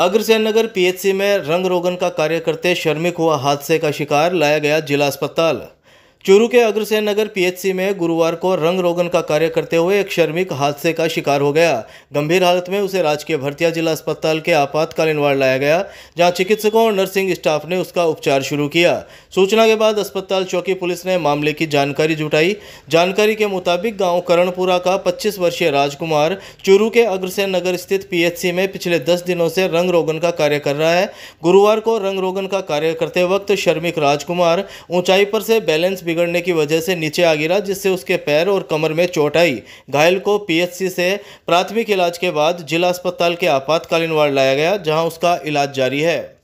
अग्रसेन नगर PHC में रंग रोगन का कार्य करते श्रमिक हुआ हादसे का शिकार लाया गया जिला अस्पताल चूरू के अग्रसेन नगर पीएचसी में गुरुवार को रंग रोगन का कार्य करते हुए एक श्रमिक हादसे का शिकार हो गया गंभीर हालत में उसे राजकीय भर्तिया जिला अस्पताल के आपातकालीन वार्ड लाया गया जहां चिकित्सकों और नर्सिंग स्टाफ ने उसका उपचार शुरू किया सूचना के बाद अस्पताल चौकी पुलिस ने मामले की जानकारी जुटाई जानकारी के मुताबिक गाँव करणपुरा का पच्चीस वर्षीय राजकुमार चूरू के अग्रसेन नगर स्थित पी में पिछले दस दिनों से रंग रोगन का कार्य कर रहा है गुरुवार को रंग रोगन का कार्य करते वक्त श्रमिक राजकुमार ऊंचाई पर से बैलेंस बिगड़ने की वजह से नीचे आ गिरा जिससे उसके पैर और कमर में चोट आई घायल को पीएचसी से प्राथमिक इलाज के बाद जिला अस्पताल के आपातकालीन वार्ड लाया गया जहां उसका इलाज जारी है